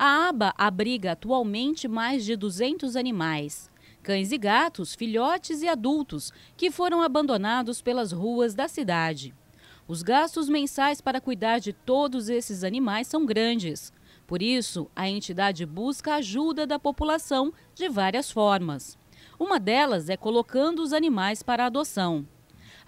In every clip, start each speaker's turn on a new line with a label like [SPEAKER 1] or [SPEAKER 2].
[SPEAKER 1] A aba abriga atualmente mais de 200 animais. Cães e gatos, filhotes e adultos, que foram abandonados pelas ruas da cidade. Os gastos mensais para cuidar de todos esses animais são grandes. Por isso, a entidade busca ajuda da população de várias formas. Uma delas é colocando os animais para adoção.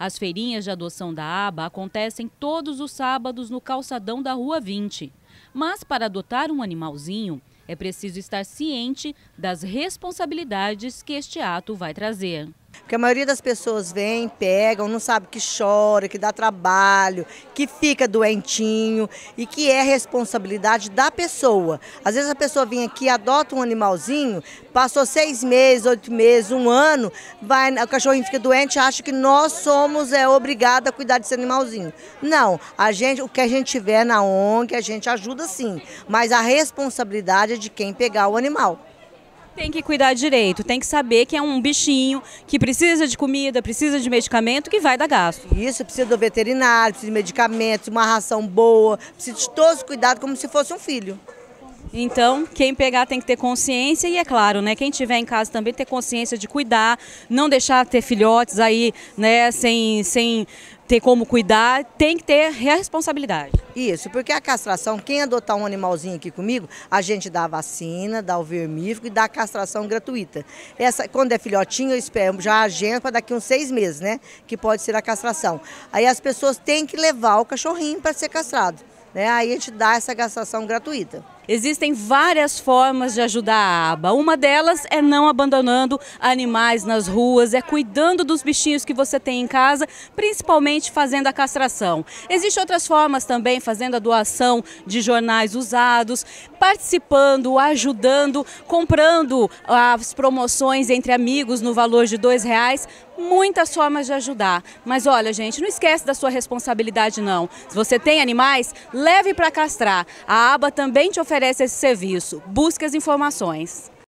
[SPEAKER 1] As feirinhas de adoção da aba acontecem todos os sábados no calçadão da Rua 20. Mas para adotar um animalzinho, é preciso estar ciente das responsabilidades que este ato vai
[SPEAKER 2] trazer. Porque a maioria das pessoas vem, pegam, não sabe que chora, que dá trabalho, que fica doentinho e que é responsabilidade da pessoa. Às vezes a pessoa vem aqui, adota um animalzinho, passou seis meses, oito meses, um ano, vai, o cachorrinho fica doente, acha que nós somos é, obrigados a cuidar desse animalzinho. Não, a gente, o que a gente tiver na ONG, a gente ajuda sim, mas a responsabilidade é de quem pegar o animal.
[SPEAKER 1] Tem que cuidar direito, tem que saber que é um bichinho
[SPEAKER 2] que precisa de comida, precisa de medicamento, que vai dar gasto. Isso, precisa do veterinário, precisa de medicamentos, uma ração boa, precisa de todos os cuidados como se fosse um filho.
[SPEAKER 1] Então, quem pegar tem que ter consciência e é claro, né, quem tiver em casa também ter consciência de cuidar, não deixar ter filhotes aí, né, sem, sem ter como cuidar,
[SPEAKER 2] tem que ter responsabilidade. Isso, porque a castração, quem adotar um animalzinho aqui comigo, a gente dá a vacina, dá o vermífugo e dá a castração gratuita. Essa, quando é filhotinho, eu espero, já agenda para daqui uns seis meses, né? Que pode ser a castração. Aí as pessoas têm que levar o cachorrinho para ser castrado. Né? Aí a gente dá essa castração gratuita. Existem
[SPEAKER 1] várias formas de ajudar a aba. Uma delas é não abandonando animais nas ruas, é cuidando dos bichinhos que você tem em casa, principalmente fazendo a castração. Existem outras formas também, fazendo a doação de jornais usados, participando, ajudando, comprando as promoções entre amigos no valor de dois reais, muitas formas de ajudar. Mas olha, gente, não esquece da sua responsabilidade não. Se você tem animais, leve para castrar. A aba também te oferece oferece esse
[SPEAKER 2] serviço. Busque as informações.